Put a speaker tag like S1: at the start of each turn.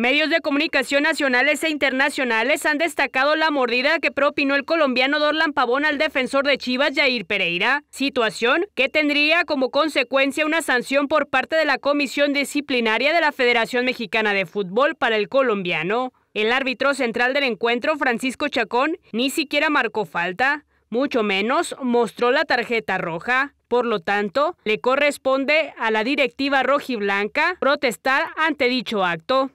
S1: Medios de comunicación nacionales e internacionales han destacado la mordida que propinó el colombiano Dorlan Pavón al defensor de Chivas Jair Pereira, situación que tendría como consecuencia una sanción por parte de la Comisión Disciplinaria de la Federación Mexicana de Fútbol para el colombiano. El árbitro central del encuentro, Francisco Chacón, ni siquiera marcó falta, mucho menos mostró la tarjeta roja. Por lo tanto, le corresponde a la directiva rojiblanca protestar ante dicho acto.